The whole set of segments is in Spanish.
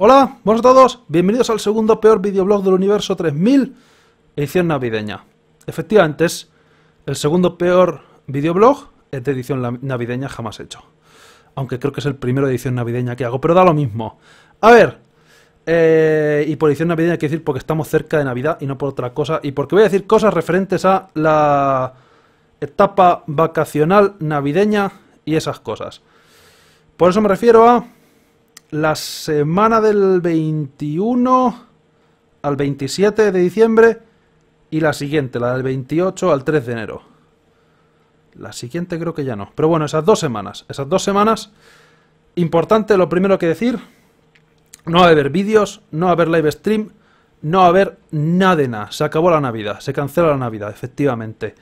Hola, buenos a todos, bienvenidos al segundo peor videoblog del universo 3000, edición navideña. Efectivamente, es el segundo peor videoblog de edición navideña jamás hecho. Aunque creo que es el primero de edición navideña que hago, pero da lo mismo. A ver, eh, y por edición navideña hay que decir porque estamos cerca de Navidad y no por otra cosa, y porque voy a decir cosas referentes a la etapa vacacional navideña y esas cosas. Por eso me refiero a la semana del 21 al 27 de diciembre y la siguiente, la del 28 al 3 de enero. La siguiente creo que ya no. Pero bueno, esas dos semanas. Esas dos semanas, importante lo primero que decir, no va a haber vídeos, no va a haber live stream, no va a haber nada de nada. Se acabó la Navidad, se cancela la Navidad, efectivamente.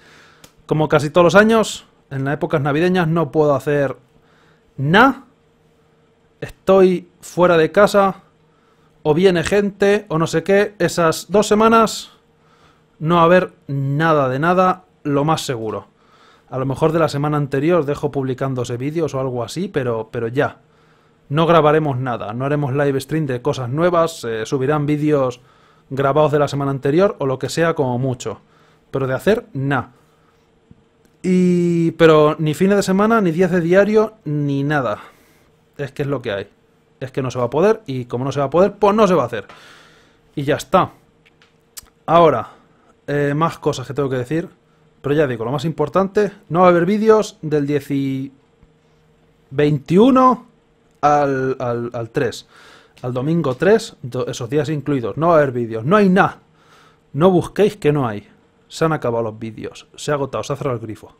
Como casi todos los años, en las épocas navideñas no puedo hacer nada estoy fuera de casa, o viene gente, o no sé qué, esas dos semanas no va a haber nada de nada, lo más seguro. A lo mejor de la semana anterior dejo publicándose vídeos o algo así, pero, pero ya. No grabaremos nada, no haremos live stream de cosas nuevas, se subirán vídeos grabados de la semana anterior o lo que sea como mucho. Pero de hacer, nada. Y... pero ni fines de semana, ni días de diario, ni nada es que es lo que hay. Es que no se va a poder y como no se va a poder, pues no se va a hacer. Y ya está. Ahora, eh, más cosas que tengo que decir. Pero ya digo, lo más importante, no va a haber vídeos del 10 21 al, al 3. Al domingo 3, esos días incluidos. No va a haber vídeos. No hay nada. No busquéis que no hay. Se han acabado los vídeos. Se ha agotado, se ha cerrado el grifo.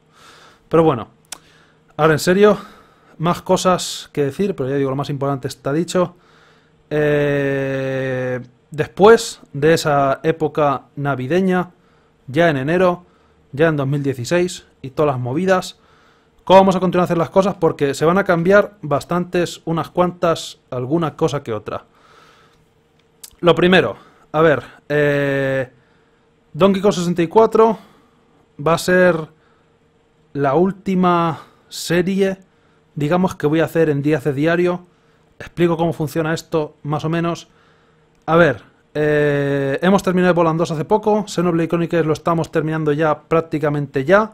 Pero bueno, ahora en serio, más cosas que decir, pero ya digo, lo más importante está dicho. Eh, después de esa época navideña, ya en enero, ya en 2016 y todas las movidas, ¿cómo vamos a continuar a hacer las cosas? Porque se van a cambiar bastantes, unas cuantas, alguna cosa que otra. Lo primero, a ver, eh, Donkey Kong 64 va a ser la última serie digamos que voy a hacer en 10 de diario, explico cómo funciona esto más o menos. A ver, eh, hemos terminado volando 2 hace poco, Xenoblade Chronicles lo estamos terminando ya prácticamente ya.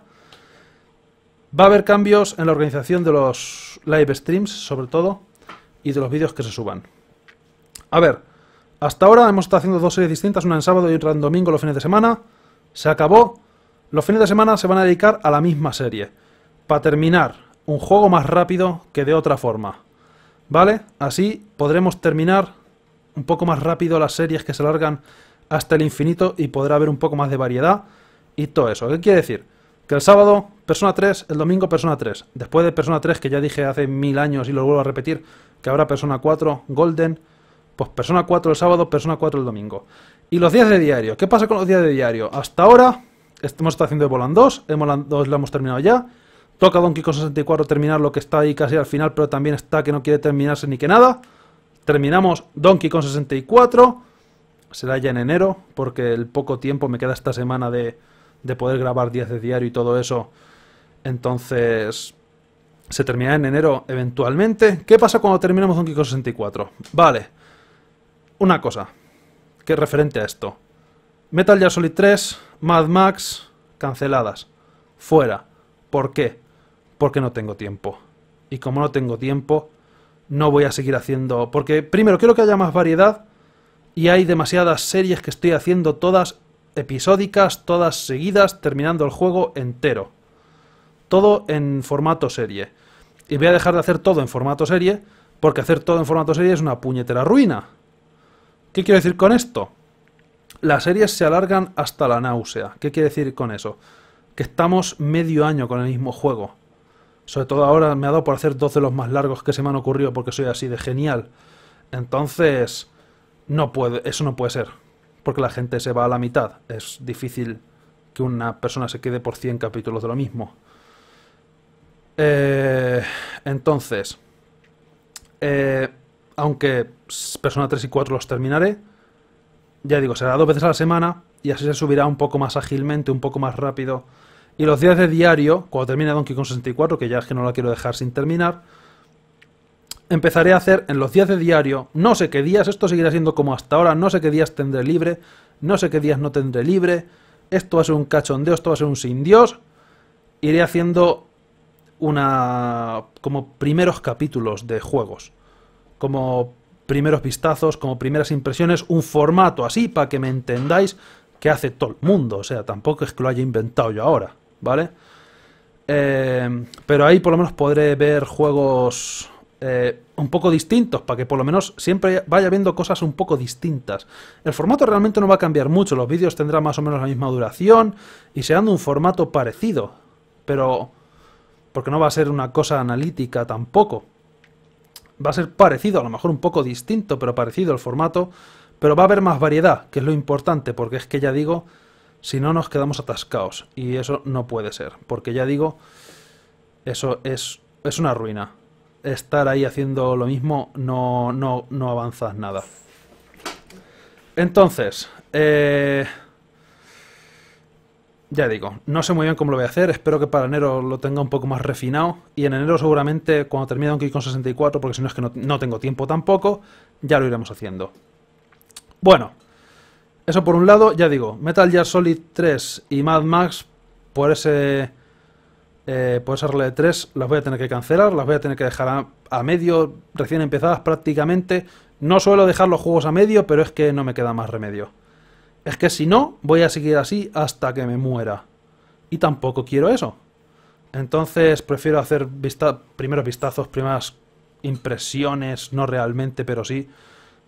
Va a haber cambios en la organización de los live streams, sobre todo, y de los vídeos que se suban. A ver, hasta ahora hemos estado haciendo dos series distintas, una en sábado y otra en domingo los fines de semana. Se acabó. Los fines de semana se van a dedicar a la misma serie. Para terminar, un juego más rápido que de otra forma. ¿Vale? Así podremos terminar un poco más rápido las series que se alargan hasta el infinito y podrá haber un poco más de variedad y todo eso. ¿Qué quiere decir? Que el sábado Persona 3, el domingo Persona 3. Después de Persona 3, que ya dije hace mil años y lo vuelvo a repetir, que habrá Persona 4, Golden, pues Persona 4 el sábado, Persona 4 el domingo. Y los días de diario. ¿Qué pasa con los días de diario? Hasta ahora estamos haciendo haciendo Evoland 2, Evoland 2 lo hemos terminado ya. Toca Donkey Kong 64 terminar lo que está ahí casi al final, pero también está que no quiere terminarse ni que nada. Terminamos Donkey Kong 64. Será ya en enero, porque el poco tiempo me queda esta semana de, de poder grabar 10 de diario y todo eso. Entonces, se terminará en enero eventualmente. ¿Qué pasa cuando terminamos Donkey Kong 64? Vale. Una cosa, que es referente a esto. Metal Gear Solid 3, Mad Max, canceladas. Fuera. ¿Por qué? porque no tengo tiempo. Y como no tengo tiempo, no voy a seguir haciendo... Porque primero quiero que haya más variedad y hay demasiadas series que estoy haciendo todas episódicas, todas seguidas, terminando el juego entero. Todo en formato serie. Y voy a dejar de hacer todo en formato serie, porque hacer todo en formato serie es una puñetera ruina. ¿Qué quiero decir con esto? Las series se alargan hasta la náusea. ¿Qué quiere decir con eso? Que estamos medio año con el mismo juego. Sobre todo ahora me ha dado por hacer dos de los más largos que se me han ocurrido porque soy así de genial. Entonces, no puede, eso no puede ser. Porque la gente se va a la mitad. Es difícil que una persona se quede por 100 capítulos de lo mismo. Eh, entonces, eh, aunque Persona 3 y 4 los terminaré, ya digo, será dos veces a la semana y así se subirá un poco más ágilmente, un poco más rápido y los días de diario, cuando termine Donkey Kong 64, que ya es que no la quiero dejar sin terminar, empezaré a hacer en los días de diario, no sé qué días, esto seguirá siendo como hasta ahora, no sé qué días tendré libre, no sé qué días no tendré libre, esto va a ser un cachondeo, esto va a ser un sin Dios, iré haciendo una... como primeros capítulos de juegos, como primeros vistazos, como primeras impresiones, un formato así para que me entendáis que hace todo el mundo, o sea, tampoco es que lo haya inventado yo ahora. ¿vale? Eh, pero ahí por lo menos podré ver juegos eh, un poco distintos, para que por lo menos siempre vaya viendo cosas un poco distintas. El formato realmente no va a cambiar mucho, los vídeos tendrán más o menos la misma duración y serán de un formato parecido, pero porque no va a ser una cosa analítica tampoco. Va a ser parecido, a lo mejor un poco distinto, pero parecido el formato, pero va a haber más variedad, que es lo importante, porque es que ya digo si no, nos quedamos atascados. Y eso no puede ser. Porque ya digo, eso es, una ruina. Estar ahí haciendo lo mismo no, no, no avanzas nada. Entonces, eh, ya digo, no sé muy bien cómo lo voy a hacer. Espero que para enero lo tenga un poco más refinado. Y en enero seguramente, cuando termine Donkey con 64, porque si no es que no, no tengo tiempo tampoco, ya lo iremos haciendo. Bueno, eso por un lado, ya digo, Metal Gear Solid 3 y Mad Max por ese eh, por esa de 3 las voy a tener que cancelar, las voy a tener que dejar a, medio, recién empezadas prácticamente. No suelo dejar los juegos a medio, pero es que no me queda más remedio. Es que si no, voy a seguir así hasta que me muera. Y tampoco quiero eso. Entonces prefiero hacer vista primeros vistazos, primeras impresiones, no realmente, pero sí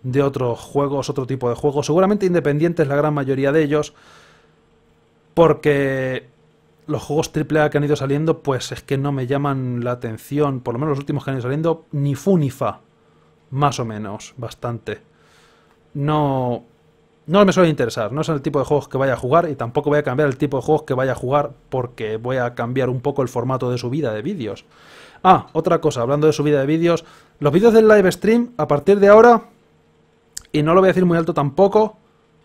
de otros juegos, otro tipo de juegos, seguramente independientes la gran mayoría de ellos, porque los juegos AAA que han ido saliendo, pues es que no me llaman la atención, por lo menos los últimos que han ido saliendo, ni Funifa. más o menos, bastante. No, no me suele interesar, no es el tipo de juegos que vaya a jugar y tampoco voy a cambiar el tipo de juegos que vaya a jugar porque voy a cambiar un poco el formato de subida de vídeos. Ah, otra cosa, hablando de subida de vídeos, los vídeos del live stream a partir de ahora y no lo voy a decir muy alto tampoco,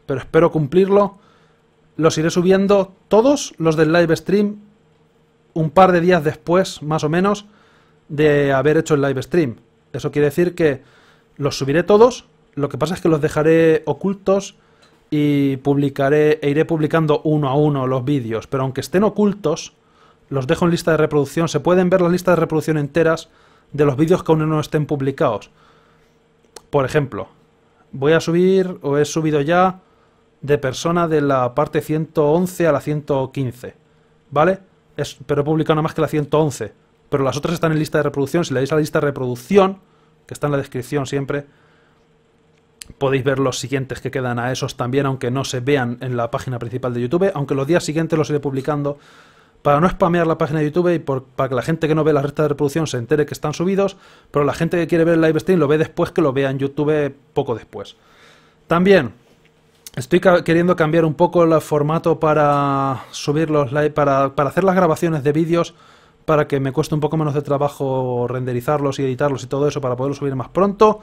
pero espero cumplirlo. Los iré subiendo todos los del live stream un par de días después, más o menos, de haber hecho el live stream. Eso quiere decir que los subiré todos, lo que pasa es que los dejaré ocultos y publicaré e iré publicando uno a uno los vídeos, pero aunque estén ocultos, los dejo en lista de reproducción, se pueden ver las listas de reproducción enteras de los vídeos que aún no estén publicados. Por ejemplo, voy a subir, o he subido ya, de persona de la parte 111 a la 115. ¿Vale? Es, pero he publicado nada más que la 111. Pero las otras están en lista de reproducción. Si le dais a la lista de reproducción, que está en la descripción siempre, podéis ver los siguientes que quedan a esos también, aunque no se vean en la página principal de YouTube, aunque los días siguientes los iré publicando para no spamear la página de YouTube y para que la gente que no ve las restas de reproducción se entere que están subidos, pero la gente que quiere ver el live stream lo ve después que lo vea en YouTube poco después. También estoy queriendo cambiar un poco el formato para subir para, hacer las grabaciones de vídeos para que me cueste un poco menos de trabajo renderizarlos y editarlos y todo eso para poder subir más pronto.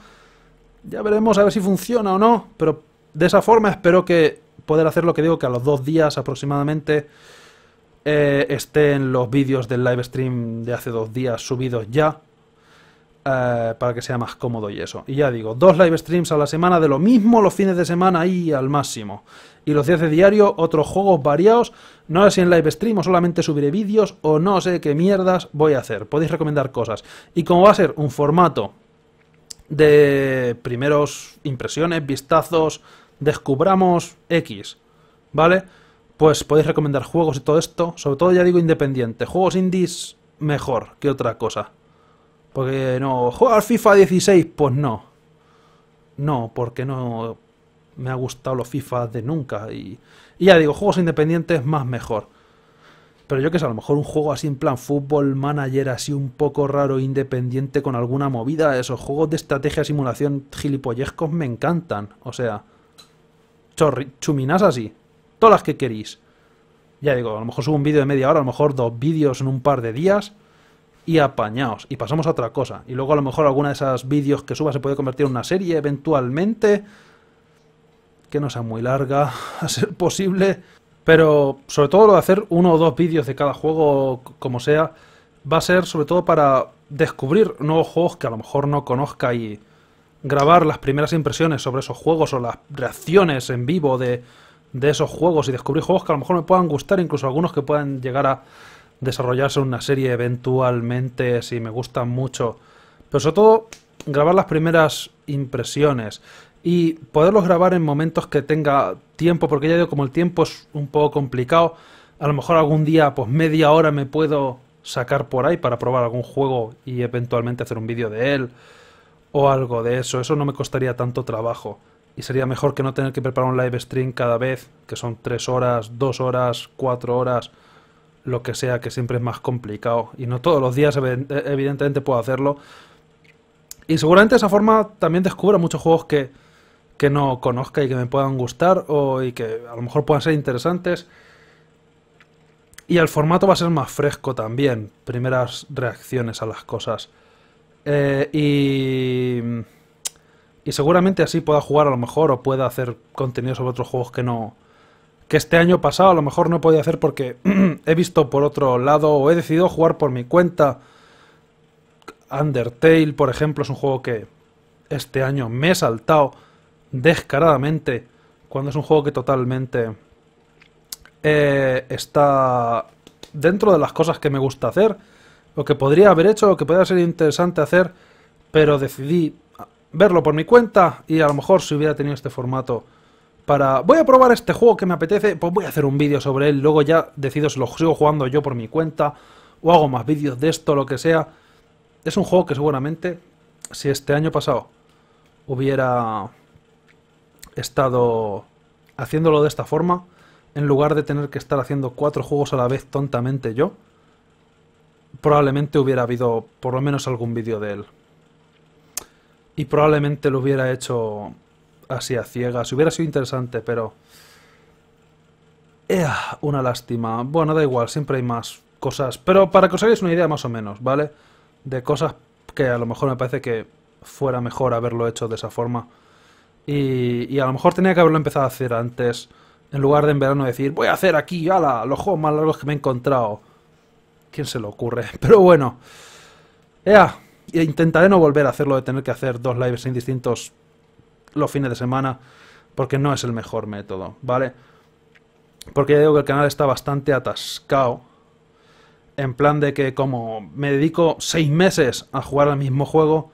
Ya veremos a ver si funciona o no, pero de esa forma espero que poder hacer lo que digo que a los dos días aproximadamente eh, estén los vídeos del live stream de hace dos días subidos ya. Eh, para que sea más cómodo y eso. Y ya digo, dos live streams a la semana de lo mismo, los fines de semana y al máximo. Y los días de diario, otros juegos variados. No sé si en live stream o solamente subiré vídeos o no sé qué mierdas voy a hacer. Podéis recomendar cosas. Y como va a ser un formato de primeros impresiones, vistazos, descubramos X, ¿vale? pues podéis recomendar juegos y todo esto. Sobre todo, ya digo, independiente. Juegos indies mejor que otra cosa. Porque no, ¿jugar FIFA 16? Pues no. No, porque no me ha gustado los FIFA de nunca. Y, ya digo, juegos independientes más mejor. Pero yo que sé, a lo mejor un juego así en plan fútbol manager, así un poco raro, independiente, con alguna movida. Esos juegos de estrategia, simulación, gilipollezcos me encantan. O sea, chorri, chuminas así todas las que queréis. Ya digo, a lo mejor subo un vídeo de media hora, a lo mejor dos vídeos en un par de días y apañaos. Y pasamos a otra cosa. Y luego a lo mejor alguna de esas vídeos que suba se puede convertir en una serie eventualmente. Que no sea muy larga, a ser posible. Pero sobre todo lo de hacer uno o dos vídeos de cada juego, como sea, va a ser sobre todo para descubrir nuevos juegos que a lo mejor no conozca y grabar las primeras impresiones sobre esos juegos o las reacciones en vivo de de esos juegos y descubrir juegos que a lo mejor me puedan gustar, incluso algunos que puedan llegar a desarrollarse en una serie eventualmente si me gustan mucho. Pero sobre todo, grabar las primeras impresiones y poderlos grabar en momentos que tenga tiempo, porque ya digo, como el tiempo es un poco complicado, a lo mejor algún día, pues media hora me puedo sacar por ahí para probar algún juego y eventualmente hacer un vídeo de él o algo de eso. Eso no me costaría tanto trabajo y sería mejor que no tener que preparar un live stream cada vez, que son tres horas, dos horas, cuatro horas, lo que sea, que siempre es más complicado. Y no todos los días, evidentemente, puedo hacerlo. Y seguramente de esa forma también descubro muchos juegos que, no conozca y que me puedan gustar o, y que a lo mejor puedan ser interesantes. Y el formato va a ser más fresco también, primeras reacciones a las cosas. Eh, y y seguramente así pueda jugar a lo mejor o pueda hacer contenido sobre otros juegos que no... Que este año pasado a lo mejor no he podido hacer porque he visto por otro lado o he decidido jugar por mi cuenta. Undertale, por ejemplo, es un juego que este año me he saltado descaradamente cuando es un juego que totalmente eh, está dentro de las cosas que me gusta hacer, o que podría haber hecho, o que podría ser interesante hacer, pero decidí verlo por mi cuenta y a lo mejor si hubiera tenido este formato para... Voy a probar este juego que me apetece, pues voy a hacer un vídeo sobre él, luego ya decido si lo sigo jugando yo por mi cuenta o hago más vídeos de esto, lo que sea. Es un juego que seguramente, si este año pasado hubiera estado haciéndolo de esta forma, en lugar de tener que estar haciendo cuatro juegos a la vez tontamente yo, probablemente hubiera habido por lo menos algún vídeo de él. Y probablemente lo hubiera hecho así a ciegas. Hubiera sido interesante, pero... Ea, una lástima. Bueno, da igual, siempre hay más cosas. Pero para que os hagáis una idea más o menos, ¿vale? De cosas que a lo mejor me parece que fuera mejor haberlo hecho de esa forma. Y, a lo mejor tenía que haberlo empezado a hacer antes. En lugar de en verano decir, voy a hacer aquí, ala, los juegos más largos que me he encontrado. ¿Quién se lo ocurre? Pero bueno. Ea, e intentaré no volver a hacerlo de tener que hacer dos lives indistintos los fines de semana, porque no es el mejor método, ¿vale? Porque ya digo que el canal está bastante atascado. En plan de que como me dedico seis meses a jugar al mismo juego,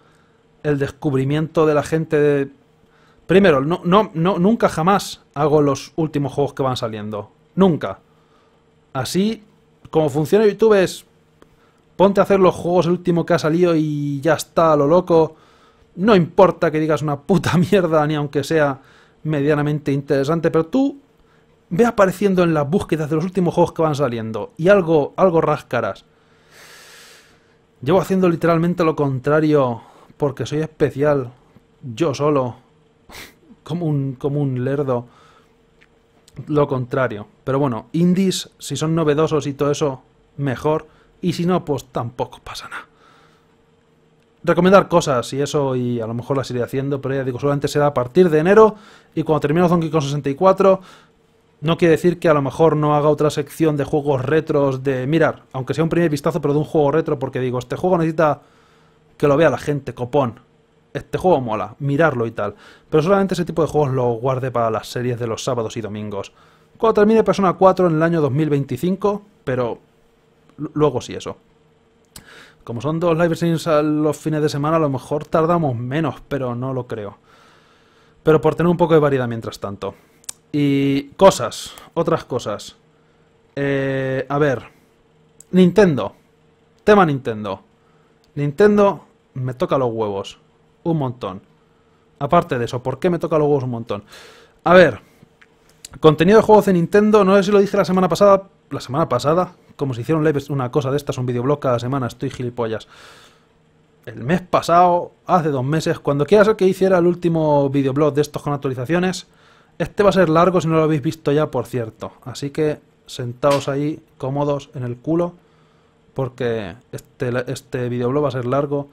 el descubrimiento de la gente... De... Primero, no, no, no, nunca jamás hago los últimos juegos que van saliendo. Nunca. Así, como funciona YouTube es Ponte a hacer los juegos el último que ha salido y ya está, lo loco. No importa que digas una puta mierda, ni aunque sea medianamente interesante, pero tú ve apareciendo en las búsquedas de los últimos juegos que van saliendo y algo, algo rascaras. Llevo haciendo literalmente lo contrario porque soy especial, yo solo, como un, como un lerdo. Lo contrario. Pero bueno, indies, si son novedosos y todo eso, mejor. Y si no, pues tampoco pasa nada. Recomendar cosas y eso, y a lo mejor las iré haciendo, pero ya digo, solamente será a partir de enero. Y cuando termine Donkey Kong 64, no quiere decir que a lo mejor no haga otra sección de juegos retros de mirar, aunque sea un primer vistazo, pero de un juego retro, porque digo, este juego necesita que lo vea la gente, copón. Este juego mola, mirarlo y tal. Pero solamente ese tipo de juegos lo guarde para las series de los sábados y domingos. Cuando termine Persona 4 en el año 2025, pero luego sí eso. Como son dos live streams a los fines de semana, a lo mejor tardamos menos, pero no lo creo. Pero por tener un poco de variedad mientras tanto. Y cosas, otras cosas. Eh, a ver, Nintendo. Tema Nintendo. Nintendo me toca los huevos. Un montón. Aparte de eso, ¿por qué me toca los huevos un montón? A ver, contenido de juegos de Nintendo, no sé si lo dije la semana pasada, la semana pasada, como si hicieron leves una cosa de estas, un videoblog cada semana, estoy gilipollas. El mes pasado, hace dos meses, cuando quieras que hiciera el último videoblog de estos con actualizaciones, este va a ser largo si no lo habéis visto ya, por cierto. Así que sentaos ahí cómodos en el culo, porque este, este videoblog va a ser largo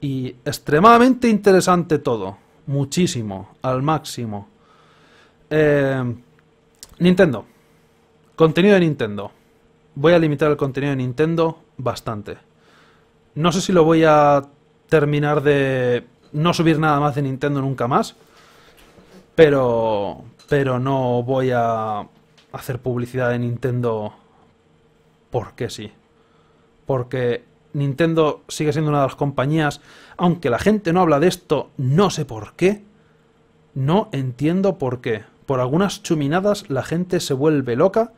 y extremadamente interesante todo. Muchísimo, al máximo. Eh, Nintendo. Contenido de Nintendo. Voy a limitar el contenido de Nintendo bastante. No sé si lo voy a terminar de no subir nada más de Nintendo nunca más. Pero, pero no voy a hacer publicidad de Nintendo porque sí. Porque Nintendo sigue siendo una de las compañías, aunque la gente no habla de esto, no sé por qué. No entiendo por qué. Por algunas chuminadas la gente se vuelve loca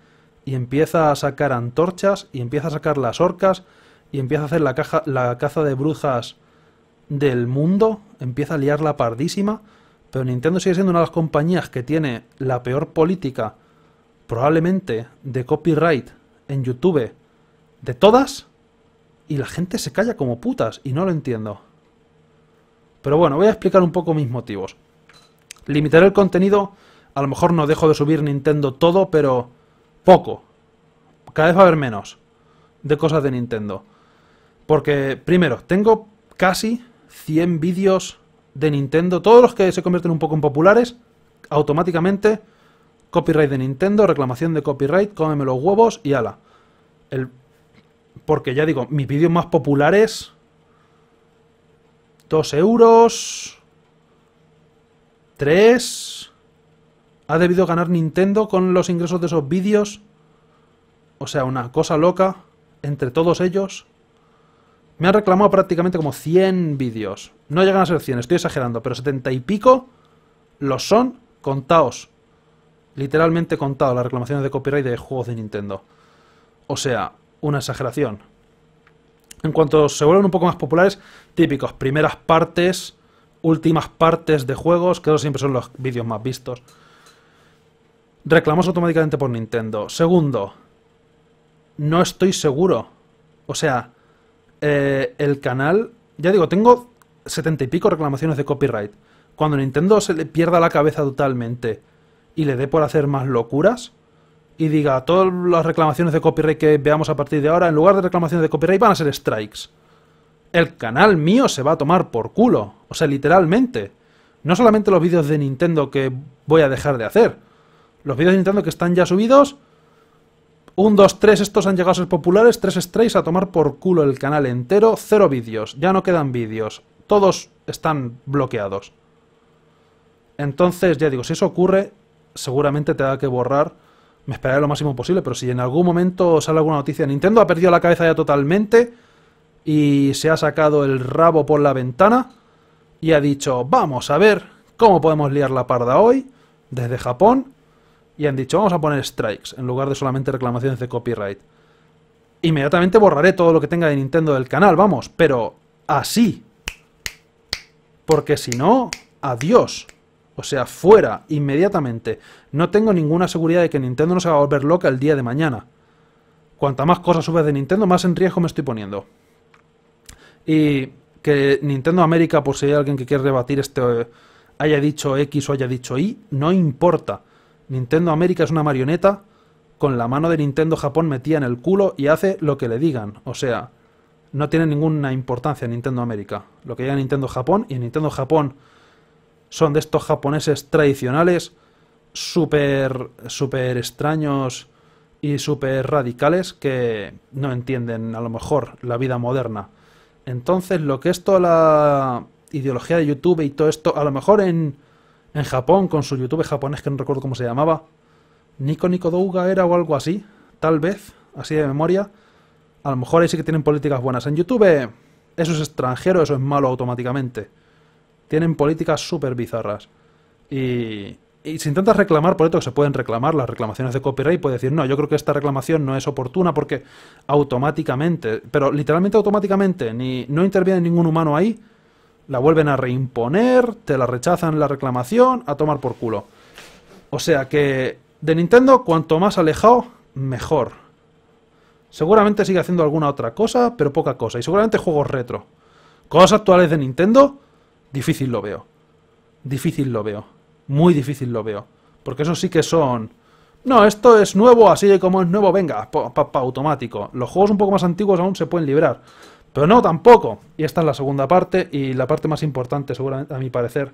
y empieza a sacar antorchas y empieza a sacar las orcas y empieza a hacer la, caja, la caza de brujas del mundo, empieza a liarla pardísima, pero Nintendo sigue siendo una de las compañías que tiene la peor política, probablemente, de copyright en YouTube de todas, y la gente se calla como putas, y no lo entiendo. Pero bueno, voy a explicar un poco mis motivos. Limitaré el contenido, a lo mejor no dejo de subir Nintendo todo, pero poco. Cada vez va a haber menos de cosas de Nintendo. Porque, primero, tengo casi 100 vídeos de Nintendo. Todos los que se convierten un poco en populares, automáticamente, copyright de Nintendo, reclamación de copyright, cómeme los huevos y ala. Porque ya digo, mis vídeos más populares... 2 euros... 3 ha debido ganar Nintendo con los ingresos de esos vídeos. O sea, una cosa loca entre todos ellos. Me han reclamado prácticamente como 100 vídeos. No llegan a ser 100, estoy exagerando, pero 70 y pico los son contados. Literalmente contados las reclamaciones de copyright de juegos de Nintendo. O sea, una exageración. En cuanto se vuelven un poco más populares, típicos, primeras partes, últimas partes de juegos, que no siempre son los vídeos más vistos reclamos automáticamente por Nintendo. Segundo, no estoy seguro. O sea, eh, el canal, ya digo, tengo setenta y pico reclamaciones de copyright. Cuando Nintendo se le pierda la cabeza totalmente y le dé por hacer más locuras y diga todas las reclamaciones de copyright que veamos a partir de ahora, en lugar de reclamaciones de copyright van a ser strikes. El canal mío se va a tomar por culo. O sea, literalmente. No solamente los vídeos de Nintendo que voy a dejar de hacer, los vídeos de Nintendo que están ya subidos. Un, dos, tres, estos han llegado a ser populares. Tres 3 a tomar por culo el canal entero. Cero vídeos. Ya no quedan vídeos. Todos están bloqueados. Entonces, ya digo, si eso ocurre, seguramente te da que borrar. Me esperaré lo máximo posible, pero si en algún momento sale alguna noticia, Nintendo ha perdido la cabeza ya totalmente y se ha sacado el rabo por la ventana y ha dicho, vamos a ver cómo podemos liar la parda hoy desde Japón y han dicho, vamos a poner strikes en lugar de solamente reclamaciones de copyright. Inmediatamente borraré todo lo que tenga de Nintendo del canal, vamos, pero así. Porque si no, adiós. O sea, fuera, inmediatamente. No tengo ninguna seguridad de que Nintendo no se va a volver loca el día de mañana. Cuanta más cosas subes de Nintendo, más en riesgo me estoy poniendo. Y que Nintendo América, por si hay alguien que quiere rebatir este, haya dicho X o haya dicho Y, no importa. Nintendo América es una marioneta con la mano de Nintendo Japón metida en el culo y hace lo que le digan. O sea, no tiene ninguna importancia Nintendo América. Lo que ya Nintendo Japón y en Nintendo Japón son de estos japoneses tradicionales, súper, súper extraños y súper radicales que no entienden a lo mejor la vida moderna. Entonces, lo que es toda la ideología de YouTube y todo esto, a lo mejor en en Japón, con su YouTube japonés que no recuerdo cómo se llamaba. Nico Nico Douga era o algo así. Tal vez, así de memoria. A lo mejor ahí sí que tienen políticas buenas. En YouTube, eso es extranjero, eso es malo automáticamente. Tienen políticas súper bizarras. Y, si intentas reclamar, por esto se pueden reclamar, las reclamaciones de copyright, puedes decir, no, yo creo que esta reclamación no es oportuna porque automáticamente, pero literalmente automáticamente, ni, no interviene ningún humano ahí, la vuelven a reimponer, te la rechazan la reclamación, a tomar por culo. O sea que de Nintendo cuanto más alejado, mejor. Seguramente sigue haciendo alguna otra cosa, pero poca cosa. Y seguramente juegos retro. Cosas actuales de Nintendo, difícil lo veo. Difícil lo veo. Muy difícil lo veo. Porque eso sí que son... No, esto es nuevo, así como es nuevo, venga, pa, automático. Los juegos un poco más antiguos aún se pueden librar. Pero no, tampoco. Y esta es la segunda parte y la parte más importante, seguramente, a mi parecer.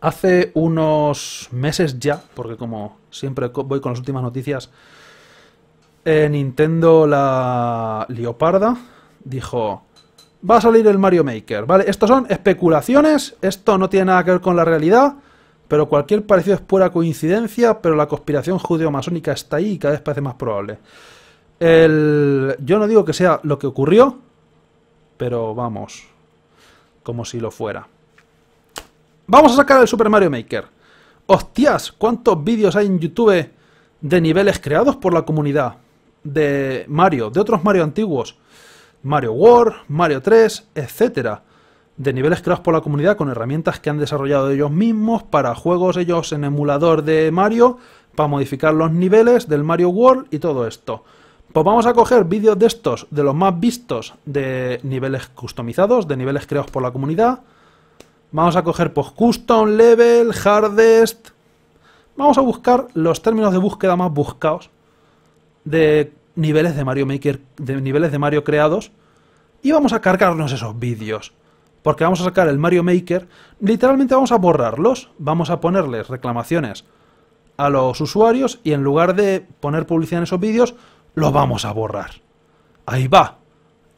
Hace unos meses ya, porque como siempre voy con las últimas noticias, en eh, Nintendo la Leoparda dijo, va a salir el Mario Maker, ¿vale? Esto son especulaciones, esto no tiene nada que ver con la realidad, pero cualquier parecido es pura coincidencia, pero la conspiración judeo-masónica está ahí y cada vez parece más probable yo no digo que sea lo que ocurrió, pero vamos, como si lo fuera. Vamos a sacar el Super Mario Maker. ¡Hostias! ¿Cuántos vídeos hay en YouTube de niveles creados por la comunidad? De Mario, de otros Mario antiguos. Mario World, Mario 3, etcétera de niveles creados por la comunidad con herramientas que han desarrollado ellos mismos para juegos ellos en emulador de Mario, para modificar los niveles del Mario World y todo esto. Pues vamos a coger vídeos de estos, de los más vistos, de niveles customizados, de niveles creados por la comunidad. Vamos a coger pues, custom, level, hardest. Vamos a buscar los términos de búsqueda más buscados de niveles de Mario Maker, de niveles de Mario creados. Y vamos a cargarnos esos vídeos. Porque vamos a sacar el Mario Maker. Literalmente vamos a borrarlos. Vamos a ponerles reclamaciones a los usuarios. Y en lugar de poner publicidad en esos vídeos, lo vamos a borrar. Ahí va.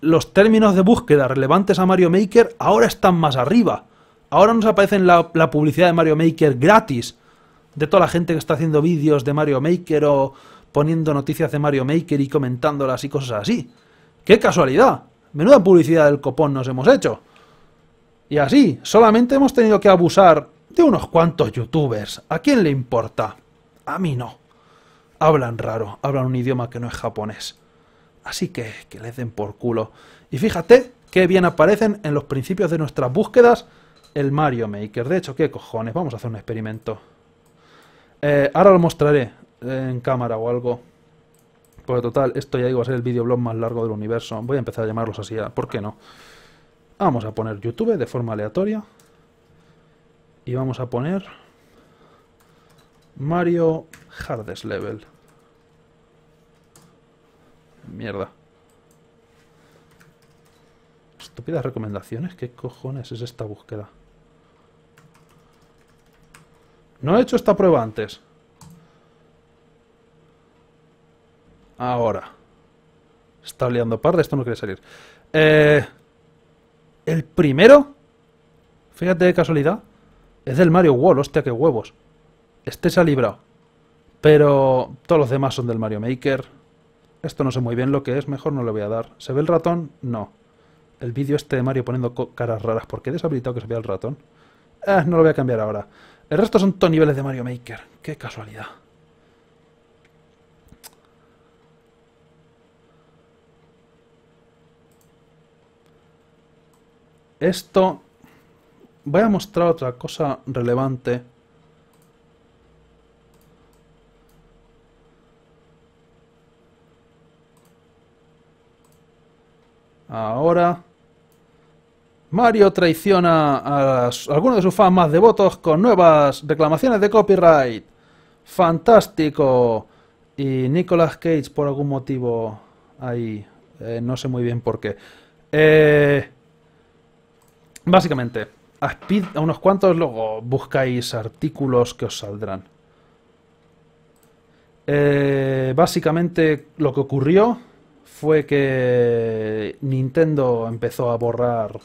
Los términos de búsqueda relevantes a Mario Maker ahora están más arriba. Ahora nos aparecen la, la publicidad de Mario Maker gratis. De toda la gente que está haciendo vídeos de Mario Maker o poniendo noticias de Mario Maker y comentándolas y cosas así. ¡Qué casualidad! Menuda publicidad del copón nos hemos hecho. Y así, solamente hemos tenido que abusar de unos cuantos youtubers. ¿A quién le importa? A mí no. Hablan raro, hablan un idioma que no es japonés. Así que que les den por culo. Y fíjate qué bien aparecen en los principios de nuestras búsquedas el Mario Maker. De hecho, qué cojones, vamos a hacer un experimento. Eh, ahora lo mostraré en cámara o algo. Porque total, esto ya digo, a ser el videoblog más largo del universo. Voy a empezar a llamarlos así, ¿por qué no? Vamos a poner YouTube de forma aleatoria. Y vamos a poner... Mario Hardest Level. Mierda. Estúpidas recomendaciones. ¿Qué cojones es esta búsqueda? No he hecho esta prueba antes. Ahora. Está liando par de esto no quiere salir. Eh, el primero, fíjate de casualidad, es del Mario Wall. Hostia, qué huevos. Este se ha librado. Pero todos los demás son del Mario Maker. Esto no sé muy bien lo que es, mejor no lo voy a dar. ¿Se ve el ratón? No. El vídeo este de Mario poniendo caras raras. ¿Por qué he deshabilitado que se vea el ratón? Eh, no lo voy a cambiar ahora. El resto son todos niveles de Mario Maker. Qué casualidad. Esto... Voy a mostrar otra cosa relevante Ahora. Mario traiciona a, algunos de sus fans más devotos con nuevas reclamaciones de copyright. Fantástico. Y Nicolas Cage por algún motivo ahí. Eh, no sé muy bien por qué. Eh, básicamente, a, Speed, a unos cuantos luego buscáis artículos que os saldrán. Eh, básicamente lo que ocurrió fue que Nintendo empezó a borrar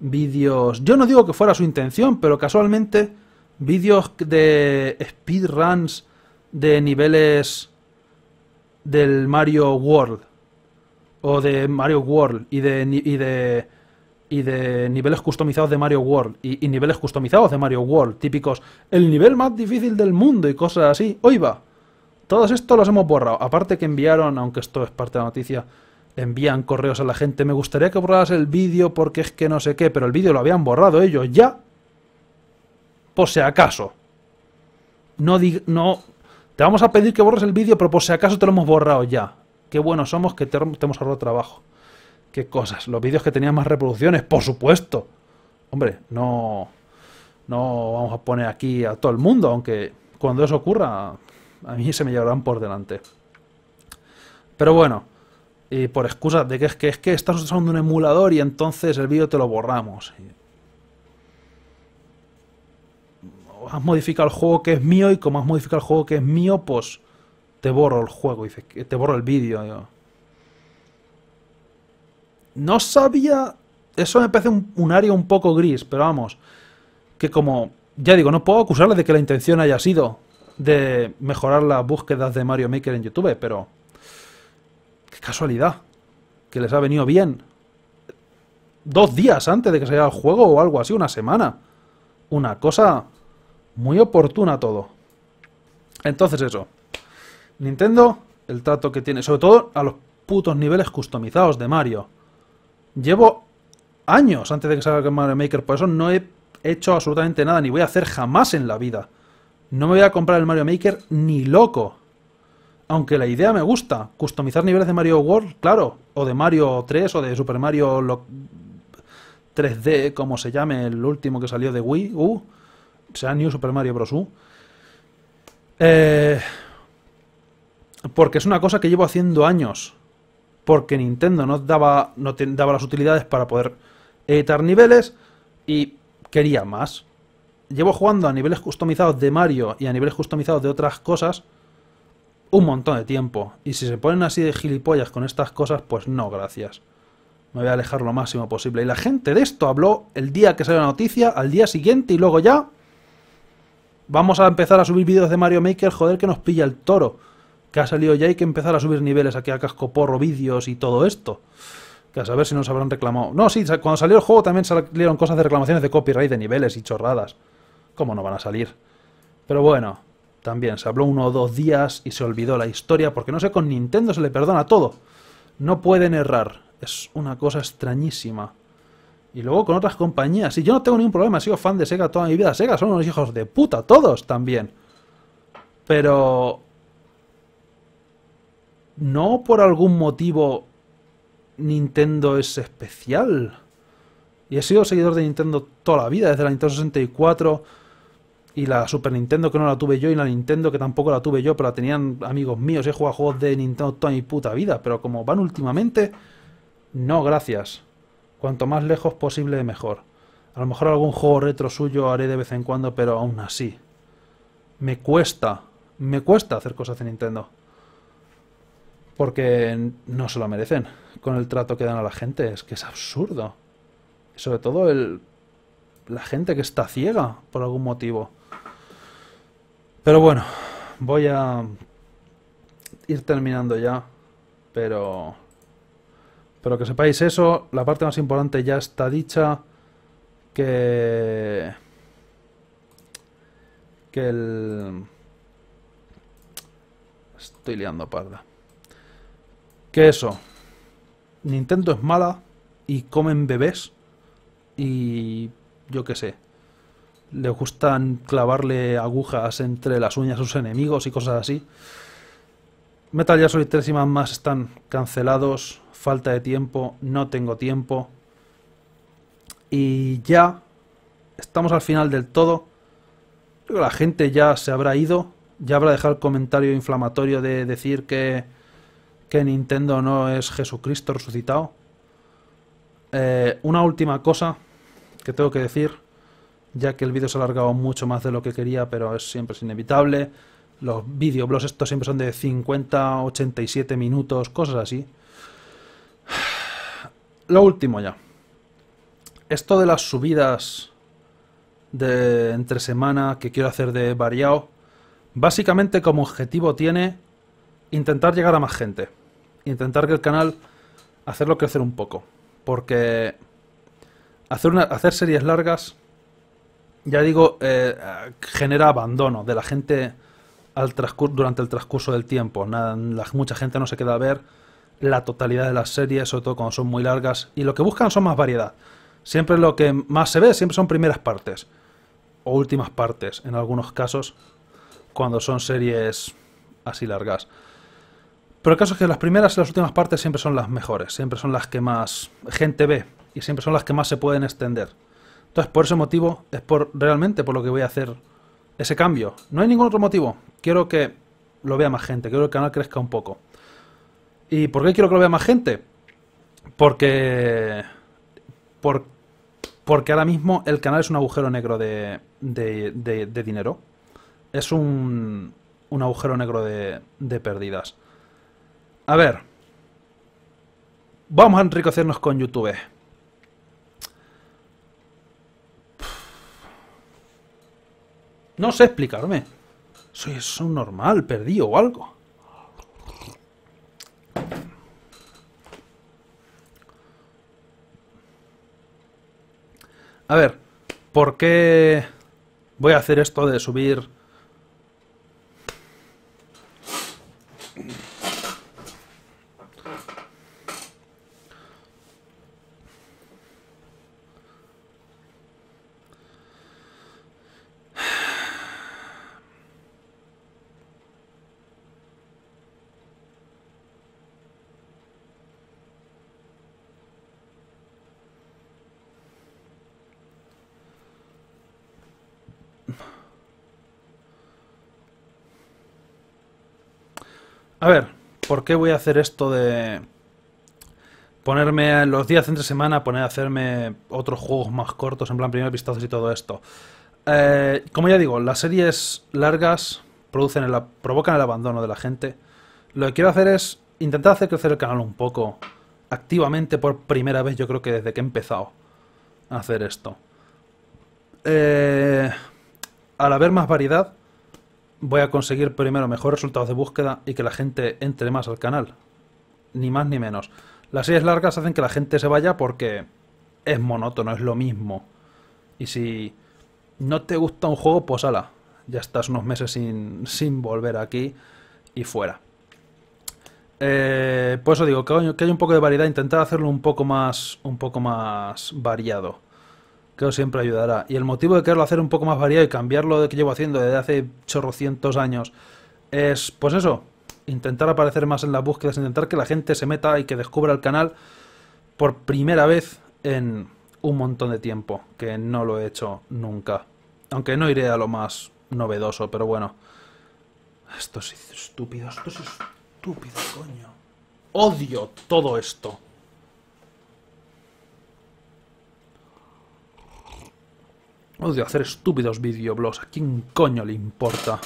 vídeos. Yo no digo que fuera su intención, pero casualmente vídeos de speedruns de niveles del Mario World o de Mario World y de y de y de niveles customizados de Mario World y, y niveles customizados de Mario World típicos el nivel más difícil del mundo y cosas así. Hoy va. Todos estos los hemos borrado. Aparte que enviaron, aunque esto es parte de la noticia, envían correos a la gente. Me gustaría que borraras el vídeo porque es que no sé qué, pero el vídeo lo habían borrado ellos ya. Por si acaso. No, no te vamos a pedir que borres el vídeo, pero por si acaso te lo hemos borrado ya. Qué buenos somos que te, te hemos ahorrado trabajo. Qué cosas. Los vídeos que tenían más reproducciones, por supuesto. Hombre, no. No vamos a poner aquí a todo el mundo, aunque cuando eso ocurra, a mí se me llevarán por delante. Pero bueno, por excusa de que es que, es que estás usando un emulador y entonces el vídeo te lo borramos. Has modificado el juego que es mío y como has modificado el juego que es mío, pues te borro el juego, te borro el vídeo. No sabía... Eso me parece un área un poco gris, pero vamos, que como, ya digo, no puedo acusarle de que la intención haya sido de mejorar las búsquedas de Mario Maker en YouTube, pero qué casualidad, que les ha venido bien. Dos días antes de que saliera el juego o algo así, una semana. Una cosa muy oportuna todo. Entonces eso, Nintendo, el trato que tiene, sobre todo a los putos niveles customizados de Mario. Llevo años antes de que salga Mario Maker, por eso no he hecho absolutamente nada, ni voy a hacer jamás en la vida. No me voy a comprar el Mario Maker ni loco. Aunque la idea me gusta. Customizar niveles de Mario World, claro. O de Mario 3 o de Super Mario 3D, como se llame, el último que salió de Wii U. sea New Super Mario Bros. U. Eh, porque es una cosa que llevo haciendo años. Porque Nintendo no daba, no daba las utilidades para poder editar niveles y quería más llevo jugando a niveles customizados de Mario y a niveles customizados de otras cosas un montón de tiempo. Y si se ponen así de gilipollas con estas cosas, pues no, gracias. Me voy a alejar lo máximo posible. Y la gente de esto habló el día que salió la noticia, al día siguiente y luego ya... Vamos a empezar a subir vídeos de Mario Maker, joder que nos pilla el toro. Que ha salido ya y que empezar a subir niveles aquí a porro, vídeos y todo esto. Que a saber si nos habrán reclamado. No, sí, cuando salió el juego también salieron cosas de reclamaciones de copyright de niveles y chorradas. ¿Cómo no van a salir? Pero bueno, también se habló uno o dos días y se olvidó la historia, porque no sé, con Nintendo se le perdona todo. No pueden errar. Es una cosa extrañísima. Y luego con otras compañías. Y yo no tengo ningún problema, he sido fan de Sega toda mi vida. Sega son unos hijos de puta, todos también. Pero... No por algún motivo Nintendo es especial. Y he sido seguidor de Nintendo toda la vida, desde la Nintendo 64 y la Super Nintendo que no la tuve yo y la Nintendo que tampoco la tuve yo, pero la tenían amigos míos, he jugado juegos de Nintendo toda mi puta vida, pero como van últimamente, no gracias. Cuanto más lejos posible mejor. A lo mejor algún juego retro suyo haré de vez en cuando, pero aún así. Me cuesta, me cuesta hacer cosas de Nintendo. Porque no se lo merecen. Con el trato que dan a la gente, es que es absurdo. Sobre todo el, la gente que está ciega por algún motivo pero bueno, voy a ir terminando ya, pero... Pero que sepáis eso, la parte más importante ya está dicha, que... Que el... Estoy liando parda. Que eso. Nintendo es mala y comen bebés y yo qué sé le gustan clavarle agujas entre las uñas a sus enemigos y cosas así. Metal Gear Solid 3 y más están cancelados, falta de tiempo, no tengo tiempo. Y ya estamos al final del todo. La gente ya se habrá ido, ya habrá dejado el comentario inflamatorio de decir que, que Nintendo no es Jesucristo resucitado. Eh, una última cosa que tengo que decir ya que el vídeo se ha alargado mucho más de lo que quería, pero es, siempre es inevitable. Los videoblogs estos siempre son de 50, 87 minutos, cosas así. Lo último ya. Esto de las subidas de entre semana que quiero hacer de variado, básicamente como objetivo tiene intentar llegar a más gente. Intentar que el canal hacerlo crecer un poco. Porque hacer, hacer series largas ya digo, eh, genera abandono de la gente al durante el transcurso del tiempo. mucha gente no se queda a ver la totalidad de las series, sobre todo cuando son muy largas, y lo que buscan son más variedad. Siempre lo que más se ve, siempre son primeras partes, o últimas partes, en algunos casos, cuando son series así largas. Pero el caso es que las primeras y las últimas partes siempre son las mejores, siempre son las que más gente ve, y siempre son las que más se pueden extender. Entonces, por ese motivo es por realmente por lo que voy a hacer ese cambio. No hay ningún otro motivo. Quiero que lo vea más gente, quiero que el canal crezca un poco. ¿Y por qué quiero que lo vea más gente? Porque. Por, porque ahora mismo el canal es un agujero negro de, de, de, dinero. Es un, un agujero negro de pérdidas. A ver. Vamos a enriquecernos con YouTube. No sé explicarme. Soy, un normal, perdido o algo. A ver, ¿por qué voy a hacer esto de subir ¿por qué voy a hacer esto de ponerme los días entre semana, poner a hacerme otros juegos más cortos, en plan primer vistazos y todo esto? Eh, como ya digo, las series largas producen el, provocan el abandono de la gente. Lo que quiero hacer es intentar hacer crecer el canal un poco, activamente por primera vez, yo creo que desde que he empezado a hacer esto. Eh, al haber más variedad, voy a conseguir primero mejores resultados de búsqueda y que la gente entre más al canal. Ni más ni menos. Las series largas hacen que la gente se vaya porque es monótono, es lo mismo. Y si no te gusta un juego, pues ala. Ya estás unos meses sin, sin volver aquí y fuera. Eh, por eso digo, que hay un poco de variedad, intentar hacerlo un poco más, un poco más variado os siempre ayudará. Y el motivo de quererlo hacer un poco más variado y cambiarlo de que llevo haciendo desde hace chorrocientos años es, pues eso, intentar aparecer más en las búsquedas, intentar que la gente se meta y que descubra el canal por primera vez en un montón de tiempo, que no lo he hecho nunca. Aunque no iré a lo más novedoso, pero bueno. Esto es estúpido, esto es estúpido, coño. Odio todo esto. Odio hacer estúpidos videoblogs. ¿A quién coño le importa?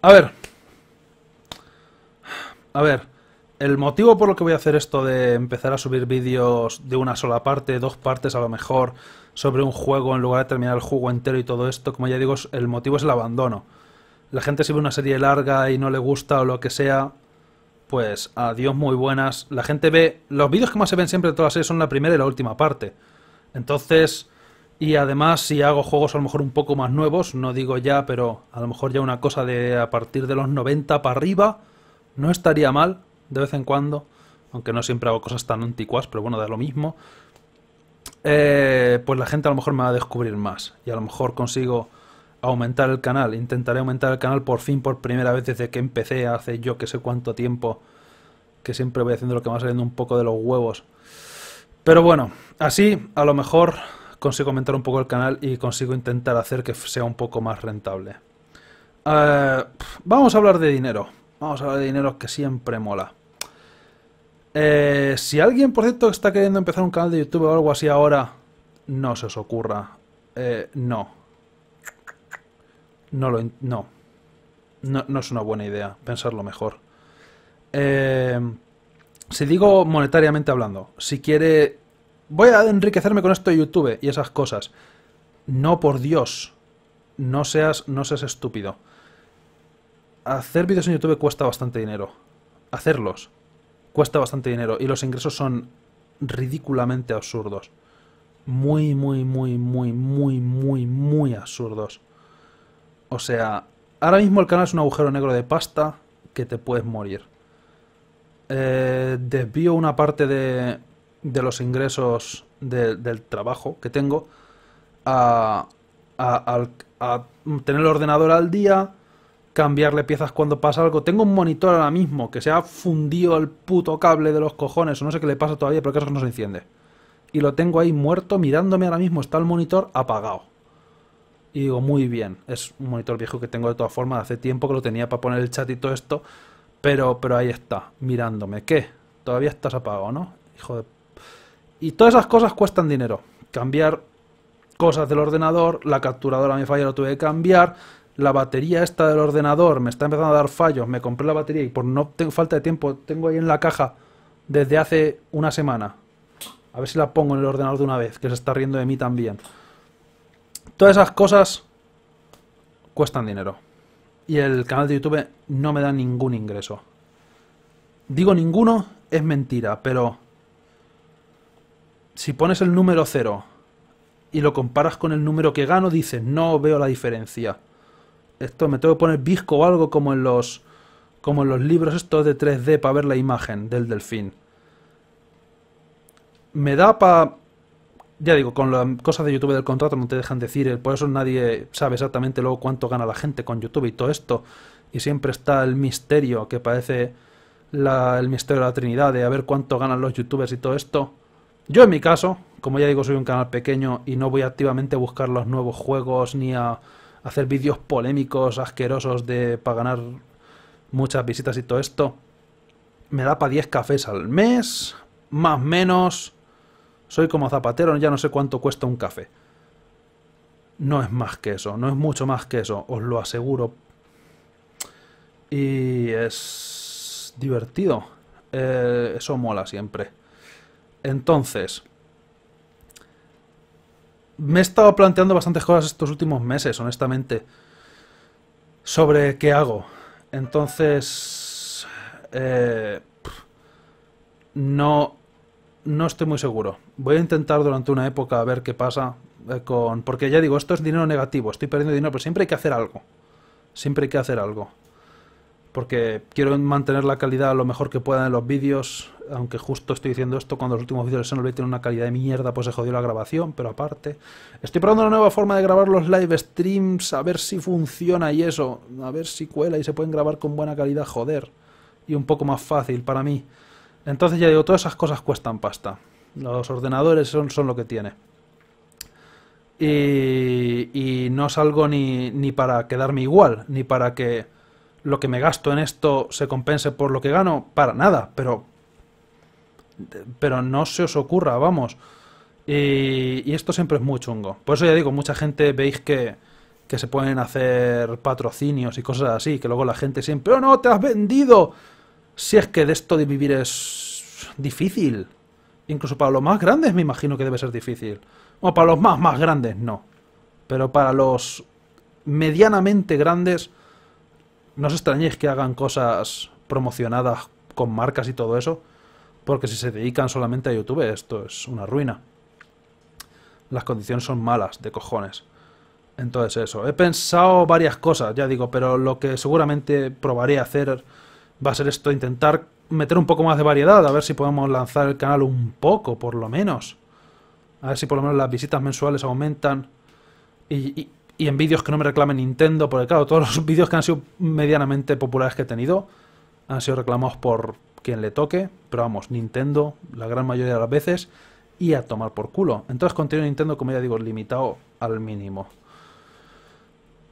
A ver. A ver. El motivo por lo que voy a hacer esto de empezar a subir vídeos de una sola parte, dos partes a lo mejor, sobre un juego en lugar de terminar el juego entero y todo esto, como ya digo, el motivo es el abandono. La gente si ve una serie larga y no le gusta o lo que sea, pues adiós muy buenas. La gente ve... Los vídeos que más se ven siempre de todas las series son la primera y la última parte. Entonces, y además si hago juegos a lo mejor un poco más nuevos, no digo ya, pero a lo mejor ya una cosa de a partir de los 90 para arriba, no estaría mal de vez en cuando, aunque no siempre hago cosas tan anticuas, pero bueno, da lo mismo. Eh, pues la gente a lo mejor me va a descubrir más y a lo mejor consigo aumentar el canal. Intentaré aumentar el canal por fin, por primera vez desde que empecé hace yo que sé cuánto tiempo, que siempre voy haciendo lo que me va saliendo un poco de los huevos. Pero bueno, así a lo mejor consigo aumentar un poco el canal y consigo intentar hacer que sea un poco más rentable. Eh, vamos a hablar de dinero. Vamos a hablar de dinero que siempre mola. Eh, si alguien, por cierto, está queriendo empezar un canal de YouTube o algo así ahora, no se os ocurra. Eh, no. No lo... No. no. No es una buena idea. Pensarlo mejor. Eh, si digo monetariamente hablando, si quiere, voy a enriquecerme con esto de YouTube y esas cosas. No, por Dios, no seas, no seas estúpido. Hacer vídeos en YouTube cuesta bastante dinero. Hacerlos cuesta bastante dinero y los ingresos son ridículamente absurdos. Muy, muy, muy, muy, muy, muy, muy absurdos. O sea, ahora mismo el canal es un agujero negro de pasta que te puedes morir eh, desvío una parte de, de los ingresos del trabajo que tengo a, a, tener el ordenador al día, cambiarle piezas cuando pasa algo. Tengo un monitor ahora mismo que se ha fundido el puto cable de los cojones o no sé qué le pasa todavía, pero que eso no se enciende. Y lo tengo ahí muerto mirándome ahora mismo, está el monitor apagado. Y digo, muy bien, es un monitor viejo que tengo de todas formas, hace tiempo que lo tenía para poner el chat y todo esto pero, pero ahí está, mirándome. ¿Qué? Todavía estás apagado, ¿no? Hijo Y todas esas cosas cuestan dinero. Cambiar cosas del ordenador, la capturadora me falla, lo tuve que cambiar, la batería esta del ordenador me está empezando a dar fallos, me compré la batería y por no tengo falta de tiempo tengo ahí en la caja desde hace una semana. A ver si la pongo en el ordenador de una vez, que se está riendo de mí también. Todas esas cosas cuestan dinero y el canal de YouTube no me da ningún ingreso. Digo ninguno, es mentira, pero si pones el número cero y lo comparas con el número que gano, dices, no veo la diferencia. Esto me tengo que poner visco o algo como en los como en los libros estos de 3D para ver la imagen del delfín. Me da para ya digo, con las cosas de YouTube del contrato no te dejan decir, por eso nadie sabe exactamente luego cuánto gana la gente con YouTube y todo esto. Y siempre está el misterio que parece el misterio de la Trinidad, de a ver cuánto ganan los youtubers y todo esto. Yo en mi caso, como ya digo, soy un canal pequeño y no voy activamente a buscar los nuevos juegos ni a hacer vídeos polémicos, asquerosos de para ganar muchas visitas y todo esto. Me da para 10 cafés al mes, más menos soy como zapatero, ya no sé cuánto cuesta un café. No es más que eso, no es mucho más que eso, os lo aseguro. Y es divertido. Eh, eso mola siempre. Entonces, me he estado planteando bastantes cosas estos últimos meses, honestamente, sobre qué hago. Entonces, eh, no no estoy muy seguro. Voy a intentar durante una época a ver qué pasa eh, con... Porque ya digo, esto es dinero negativo, estoy perdiendo dinero, pero siempre hay que hacer algo. Siempre hay que hacer algo. Porque quiero mantener la calidad lo mejor que pueda en los vídeos, aunque justo estoy diciendo esto cuando los últimos vídeos de Xenoblade tienen una calidad de mierda, pues se jodió la grabación, pero aparte... Estoy probando una nueva forma de grabar los live streams, a ver si funciona y eso, a ver si cuela y se pueden grabar con buena calidad, joder. Y un poco más fácil para mí. Entonces ya digo, todas esas cosas cuestan pasta. Los ordenadores son, son lo que tiene. Y, no salgo ni, ni para quedarme igual, ni para que lo que me gasto en esto se compense por lo que gano, para nada, pero pero no se os ocurra, vamos. Y, esto siempre es muy chungo. Por eso ya digo, mucha gente veis que, que se pueden hacer patrocinios y cosas así, que luego la gente siempre, oh no, te has vendido, si es que de esto de vivir es difícil. Incluso para los más grandes me imagino que debe ser difícil. O para los más, más grandes, no. Pero para los medianamente grandes, no os extrañéis que hagan cosas promocionadas con marcas y todo eso. Porque si se dedican solamente a YouTube, esto es una ruina. Las condiciones son malas, de cojones. Entonces eso, he pensado varias cosas, ya digo, pero lo que seguramente probaré a hacer va a ser esto, intentar meter un poco más de variedad, a ver si podemos lanzar el canal un poco, por lo menos. A ver si por lo menos las visitas mensuales aumentan. Y, en vídeos que no me reclamen Nintendo, porque claro, todos los vídeos que han sido medianamente populares que he tenido han sido reclamados por quien le toque, pero vamos, Nintendo la gran mayoría de las veces y a tomar por culo. Entonces contenido Nintendo, como ya digo, limitado al mínimo.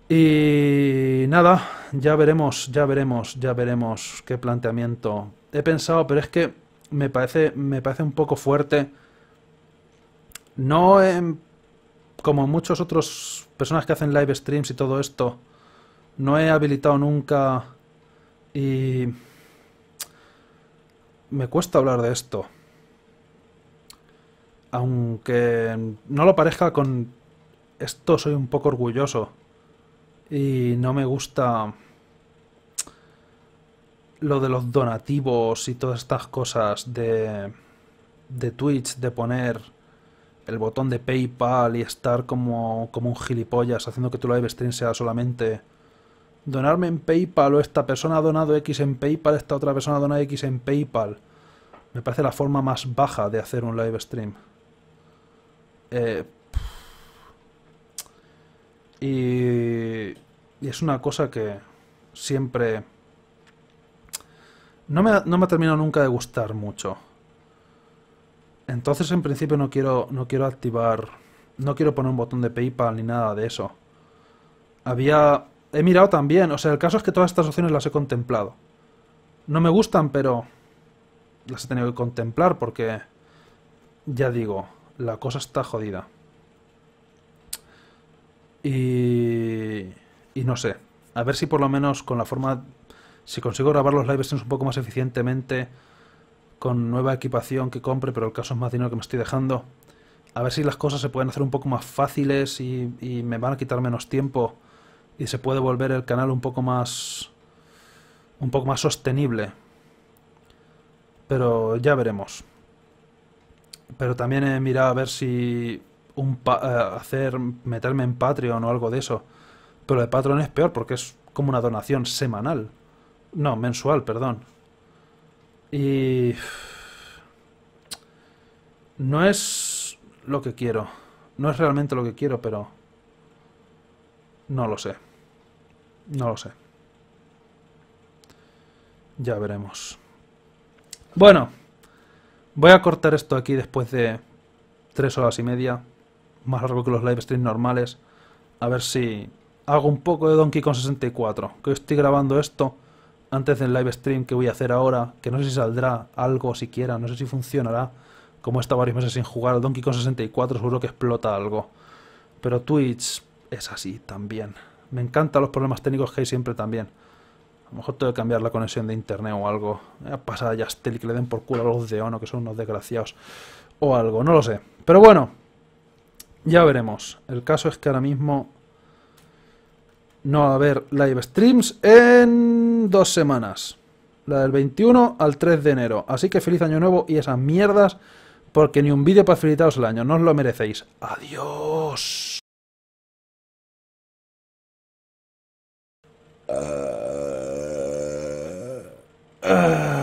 Y nada, ya veremos, ya veremos, ya veremos qué planteamiento he pensado, pero es que me parece, me parece un poco fuerte. No como muchos otros personas que hacen live streams y todo esto, no he habilitado nunca y me cuesta hablar de esto. Aunque no lo parezca con esto soy un poco orgulloso y no me gusta lo de los donativos y todas estas cosas de, de Twitch, de poner el botón de PayPal y estar como, como un gilipollas haciendo que tu live stream sea solamente donarme en PayPal o esta persona ha donado X en PayPal, esta otra persona ha donado X en PayPal. Me parece la forma más baja de hacer un live stream. Eh, y, es una cosa que siempre... No me, ha, terminado nunca de gustar mucho. Entonces en principio no quiero, no quiero activar... No quiero poner un botón de PayPal ni nada de eso. Había... He mirado también, o sea, el caso es que todas estas opciones las he contemplado. No me gustan, pero las he tenido que contemplar porque, ya digo, la cosa está jodida. Y, no sé, a ver si por lo menos con la forma, si consigo grabar los live streams un poco más eficientemente, con nueva equipación que compre, pero el caso es más dinero que me estoy dejando, a ver si las cosas se pueden hacer un poco más fáciles y, y me van a quitar menos tiempo y se puede volver el canal un poco más un poco más sostenible pero ya veremos pero también he mirado a ver si un eh, hacer meterme en Patreon o algo de eso. Pero de Patreon es peor porque es como una donación semanal. No, mensual, perdón. Y... No es lo que quiero. No es realmente lo que quiero, pero... No lo sé. No lo sé. Ya veremos. Bueno. Voy a cortar esto aquí después de tres horas y media más largo que los live streams normales. A ver si hago un poco de Donkey Kong 64. Que estoy grabando esto antes del live stream que voy a hacer ahora. Que no sé si saldrá algo siquiera, no sé si funcionará. Como he estado varios meses sin jugar al Donkey Kong 64, seguro que explota algo. Pero Twitch es así también. Me encantan los problemas técnicos que hay siempre también. A lo mejor tengo que cambiar la conexión de internet o algo. A pasar a Yastel que le den por culo a los de Ono, que son unos desgraciados. O algo, no lo sé. Pero bueno, ya veremos. El caso es que ahora mismo no va a haber live streams en dos semanas. La del 21 al 3 de enero. Así que feliz año nuevo y esas mierdas porque ni un vídeo para felicitaros el año. No os lo merecéis. Adiós. Ah. Ah.